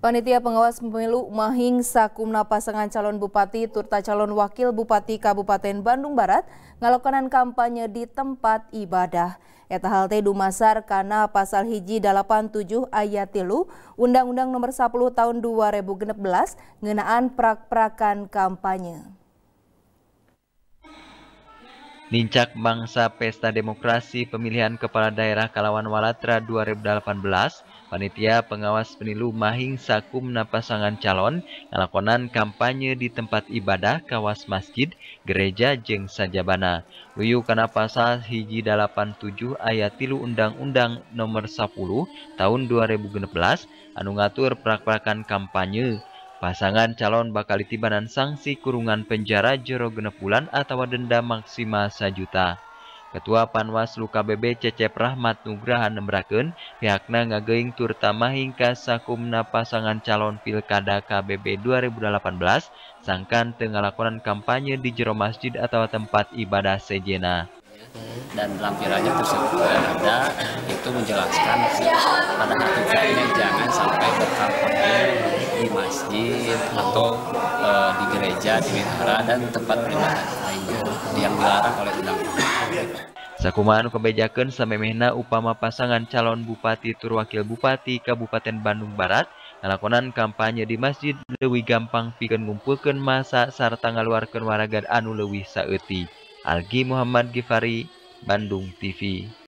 Panitia Pengawas Pemilu Mahing Sakumna pasangan calon bupati turta calon wakil bupati Kabupaten Bandung Barat ngalokanan kampanye di tempat ibadah. Eta halte dumasar karena pasal hiji 87 ayat tilu Undang-Undang nomor 10 tahun 2016 ngenaan prak-prakan kampanye. Nincak Bangsa Pesta Demokrasi Pemilihan Kepala Daerah Kalawan Walatra 2018, Panitia Pengawas Penilu Mahing Sakumna Pasangan Calon ngalakonan kampanye di tempat ibadah Kawas Masjid, Gereja Jeng Sajabana. Luyu kana pasal hiji 87 ayat tilu Undang-Undang nomor 10 tahun 2016 anu ngatur prak-prakan kampanye Pasangan calon bakal ditibanan sanksi kurungan penjara jero genep bulan atau denda maksimal sajuta. Ketua Panwaslu KBB Cecep Rahmat Nugraha nembrakeun pihakna ngageing turta hingga sakumna pasangan calon pilkada KBB 2018 sangkan tengah lakonan kampanye di jero masjid atau tempat ibadah sejena dan lampirannya tersebut ada itu menjelaskan pada hati jangan sampai berkampanye di masjid atau eh, di gereja, di wihara dan tempat beribadah lainnya yang dilarang oleh undang-undang. Sakumahan kebijakan samemehna upama pasangan calon bupati tur wakil bupati Kabupaten Bandung Barat ngalakonan kampanye di masjid lebih gampang pikeun ngumpulkeun masa sarta ngaluarkeun waragan anu leuwih saeuti. Algi Muhammad Gifari, Bandung TV.